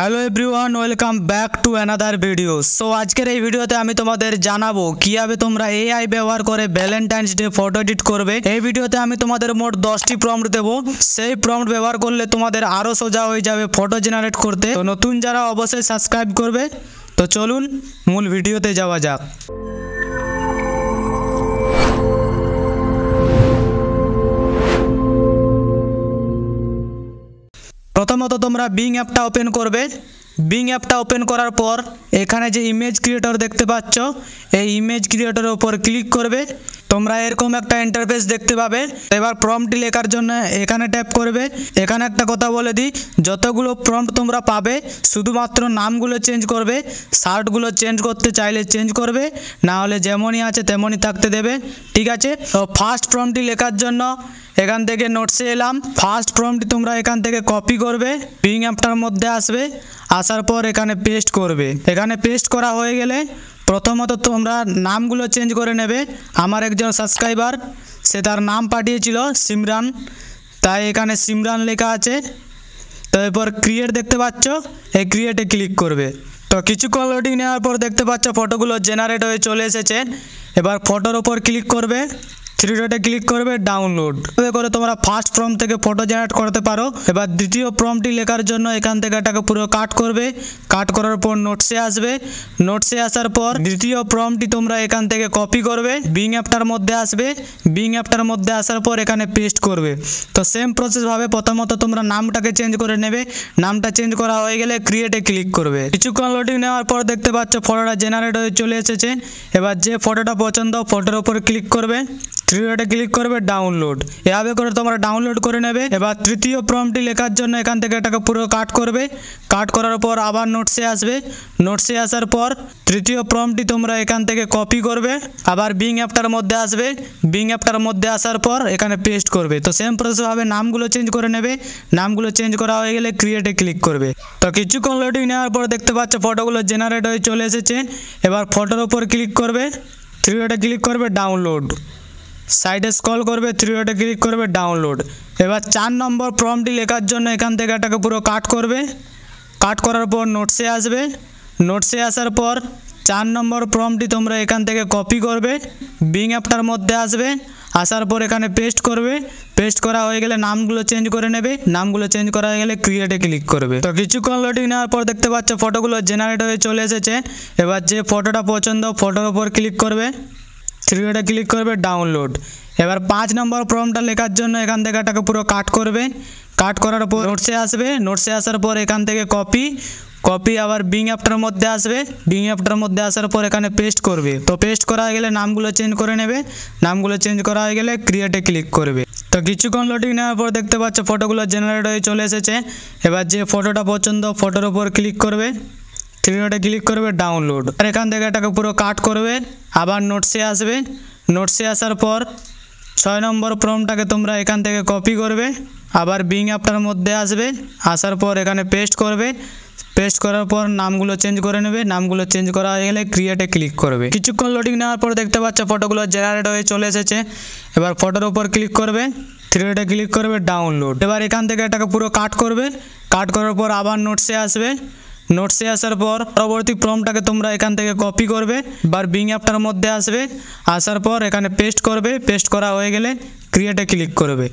hello everyone welcome back to another video so আজকের এই ভিডিওতে আমি তোমাদের জানাবো কীভাবে তোমরা এআই ব্যবহার করে ভ্যালেন্টাইন্স ডে ফটো এডিট করবে এই ভিডিওতে আমি তোমাদের মোট দশটি প্রম্পট দেব সেই প্রম্পট ব্যবহার করলে তোমাদের আরও সোজা হয়ে যাবে ফটো জেনারেট করতে তো নতুন যারা অবশ্যই সাবস্ক্রাইব করবে তো চলুন মূল ভিডিওতে যাওয়া যাক প্রথমত তোমরা বিং অ্যাপটা ওপেন করবে বিং অ্যাপটা ওপেন করার পর এখানে যে ইমেজ ক্রিয়েটর দেখতে পাচ্ছ এই ইমেজ ক্রিয়েটরের ওপর ক্লিক করবে তোমরা এরকম একটা ইন্টারফেস দেখতে পাবে এবার প্রম্পটি লেখার জন্য এখানে ট্যাপ করবে এখানে একটা কথা বলে দিই যতগুলো প্রম্পট তোমরা পাবে শুধুমাত্র নামগুলো চেঞ্জ করবে শার্টগুলো চেঞ্জ করতে চাইলে চেঞ্জ করবে না হলে যেমনই আছে তেমনই থাকতে দেবে ঠিক আছে তো ফার্স্ট প্রম্পটি লেখার জন্য এখান থেকে নোটসে এলাম ফার্স্ট ফর্মটি তোমরা এখান থেকে কপি করবে পিং অ্যাপটার মধ্যে আসবে আসার পর এখানে পেস্ট করবে এখানে পেস্ট করা হয়ে গেলে প্রথমত তোমরা নামগুলো চেঞ্জ করে নেবে আমার একজন সাবস্ক্রাইবার সে তার নাম পাঠিয়েছিল সিমরান তাই এখানে সিমরান লেখা আছে তো এরপর ক্রিয়েট দেখতে পাচ্ছ এই ক্রিয়েটে ক্লিক করবে তো কিছুক্ষণ লোডিং নেওয়ার পর দেখতে পাচ্ছ ফটোগুলো জেনারেট হয়ে চলে এসেছে এবার ফটোর ওপর ক্লিক করবে থ্রি ডটে ক্লিক করবে ডাউনলোড এভাবে করে তোমরা ফার্স্ট ফর্ম থেকে ফটো জেনারেট করতে পারো এবার দ্বিতীয় ফর্মটি লেখার জন্য এখান থেকে এটাকে পুরো কাট করবে কাট করার পর নোটসে আসবে নোটসে আসার পর দ্বিতীয় ফর্মটি তোমরা এখান থেকে কপি করবে বিং অ্যাপটার মধ্যে আসবে বিং অ্যাপটার মধ্যে আসার পর এখানে পেস্ট করবে তো সেম প্রসেসভাবে প্রথমত তোমরা নামটাকে চেঞ্জ করে নেবে নামটা চেঞ্জ করা হয়ে গেলে ক্রিয়েটে ক্লিক করবে কিছুক্ষণ লোডিং নেওয়ার পর দেখতে পাচ্ছ ফটোটা জেনারেট হয়ে চলে এসেছে এবার যে ফটোটা পছন্দ ফটোর ওপর ক্লিক করবে থ্রি ক্লিক করবে ডাউনলোড এভাবে করে তোমরা ডাউনলোড করে নেবে এবার তৃতীয় প্রমটি লেখার জন্য এখান থেকে এটাকে পুরো কাট করবে কাট করার পর আবার নোটসে আসবে নোটসে আসার পর তৃতীয় প্রমটি তোমরা এখান থেকে কপি করবে আবার বিং অ্যাপটার মধ্যে আসবে বিং অ্যাপটার মধ্যে আসার পর এখানে পেস্ট করবে তো সেম প্রসেসভাবে নামগুলো চেঞ্জ করে নেবে নামগুলো চেঞ্জ করা হয়ে গেলে ক্রিয়েটে ক্লিক করবে তো কিছুক্ষণ লোডিং নেওয়ার পর দেখতে পাচ্ছ ফটোগুলো জেনারেট হয়ে চলে এসেছে এবার ফটোর ওপর ক্লিক করবে থ্রি ক্লিক করবে ডাউনলোড সাইডে স্কল করবে থ্রি ডটে ক্লিক করবে ডাউনলোড এবার চার নম্বর ফর্মটি লেখার জন্য এখান থেকে এটাকে পুরো কাট করবে কাট করার পর নোটসে আসবে নোটসে আসার পর চার নম্বর ফর্মটি তোমরা এখান থেকে কপি করবে বিং অ্যাপটার মধ্যে আসবে আসার পর এখানে পেস্ট করবে পেস্ট করা হয়ে গেলে নামগুলো চেঞ্জ করে নেবে নামগুলো চেঞ্জ করা হয়ে গেলে ক্রিয়েটে ক্লিক করবে তো কিছুক্ষণ লোডিং নেওয়ার পর দেখতে পাচ্ছ ফটোগুলো জেনারেট হয়ে চলে এসেছে এবার যে ফটোটা পছন্দ ফটোর ওপর ক্লিক করবে থ্রি ক্লিক করবে ডাউনলোড এবার পাঁচ নম্বর ফর্মটা লেখার জন্য এখান থেকে এটাকে পুরো কাট করবে কাট করার পর নোটসে আসবে নোটসে আসার পর এখান থেকে কপি কপি আবার বিং অ্যাপটার মধ্যে আসবে বিং অ্যাপটার মধ্যে আসার পর এখানে পেস্ট করবে তো পেস্ট করা হয়ে গেলে নামগুলো চেঞ্জ করে নেবে নামগুলো চেঞ্জ করা হয়ে গেলে ক্রিয়েটে ক্লিক করবে তো কিছুক্ষণ লোডিং নেওয়ার পর দেখতে পাচ্ছ ফটোগুলো জেনারেট হয়ে চলে এসেছে এবার যে ফটোটা পছন্দ ফটোর উপর ক্লিক করবে থ্রি ওটা ক্লিক করবে ডাউনলোড আর এখান থেকে এটাকে পুরো কাট করবে আবার নোটসে আসবে নোটসে আসার পর ছয় নম্বর ফর্মটাকে তোমরা এখান থেকে কপি করবে আবার বিং অ্যাপটার মধ্যে আসবে আসার পর এখানে পেস্ট করবে পেস্ট করার পর নামগুলো চেঞ্জ করে নেবে নামগুলো চেঞ্জ করা হয়ে গেলে ক্রিয়েটে ক্লিক করবে কিছুক্ষণ লোডিং নেওয়ার পর দেখতে পাচ্ছ ফটোগুলো জেনারেট হয়ে চলে এসেছে এবার ফটোর ওপর ক্লিক করবে থ্রিডে ক্লিক করবে ডাউনলোড এবার এখান থেকে এটাকে পুরো কাট করবে কাট করার পর আবার নোটসে আসবে নোটসে আসার পর পরবর্তী ফর্মটাকে তোমরা এখান থেকে কপি করবে বা বিং অ্যাপটার মধ্যে আসবে আসার পর এখানে পেস্ট করবে পেস্ট করা হয়ে গেলে ক্রিয়েটে ক্লিক করবে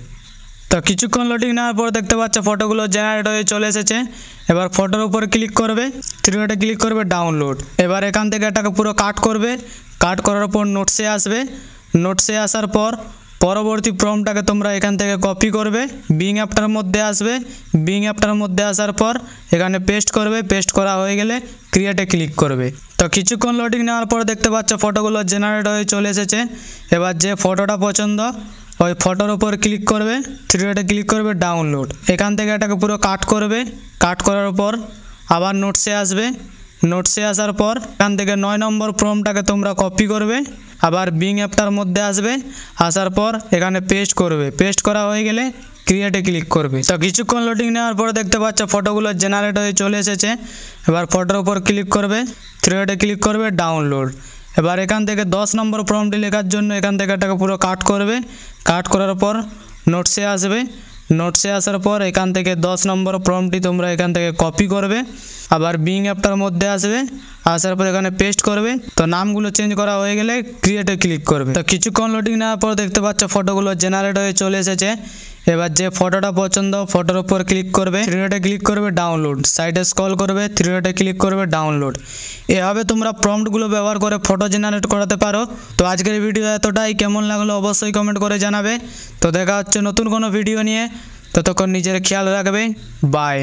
তো কিছুক্ষণ লোডিং নেওয়ার পর দেখতে পাচ্ছ ফটোগুলো জেনারেট হয়ে চলে এসেছে এবার ফটোর উপর ক্লিক করবে ক্রিয়েটে ক্লিক করবে ডাউনলোড এবার এখান থেকে এটাকে পুরো কাট করবে কাট করার পর নোটসে আসবে নোটসে আসার পর পরবর্তী প্রমটাকে তোমরা এখান থেকে কপি করবে বিং অ্যাপটার মধ্যে আসবে বিং অ্যাপটার মধ্যে আসার পর এখানে পেস্ট করবে পেস্ট করা হয়ে গেলে ক্রিয়েটে ক্লিক করবে তো কিছুক্ষণ লোডিং নেওয়ার পর দেখতে পাচ্ছ ফটোগুলো জেনারেট হয়ে চলে এসেছে এবার যে ফটোটা পছন্দ ওই ফটোর ওপর ক্লিক করবে থ্রিডোটে ক্লিক করবে ডাউনলোড এখান থেকে এটাকে পুরো কাট করবে কাট করার পর আবার নোটসে আসবে নোটসে আসার পর এখান থেকে নয় নম্বর ফ্রমটাকে তোমরা কপি করবে আবার বিং অ্যাপটার মধ্যে আসবে আসার পর এখানে পেস্ট করবে পেস্ট করা হয়ে গেলে ক্রিয়েটে ক্লিক করবে তো কিছুক্ষণ লোডিং নেওয়ার পরে দেখতে পাচ্ছ ফটোগুলো জেনারেট হয়ে চলে এসেছে এবার ফটোর উপর ক্লিক করবে থ্রিয়েটে ক্লিক করবে ডাউনলোড এবার এখান থেকে দশ নম্বর ফর্মটি লেখার জন্য এখান থেকে এটাকে পুরো কাট করবে কাট করার পর নোটসে আসবে নোটসে আসার পর এখান থেকে দশ নম্বর ফর্মটি তোমরা এখান থেকে কপি করবে আবার বিং অ্যাপটার মধ্যে আসবে আসার পর এখানে পেস্ট করবে তো নামগুলো চেঞ্জ করা হয়ে গেলে ক্রিয়েটে ক্লিক করবে তো কিছুক্ষণ লোডিং নেওয়ার পর দেখতে পাচ্ছ ফটোগুলো জেনারেট হয়ে চলে এসেছে এবার যে ফটোটা পছন্দ ফটোর উপর ক্লিক করবে থ্রি ডটে ক্লিক করবে ডাউনলোড সাইডে স্কল করবে থ্রি ডটে ক্লিক করবে ডাউনলোড এভাবে তোমরা প্রম্পটগুলো ব্যবহার করে ফটো জেনারেট করাতে পারো তো আজকের ভিডিও এতটাই কেমন লাগলো অবশ্যই কমেন্ট করে জানাবে তো দেখা হচ্ছে নতুন কোনো ভিডিও নিয়ে ততক্ষণ নিজের খেয়াল রাখবে বাই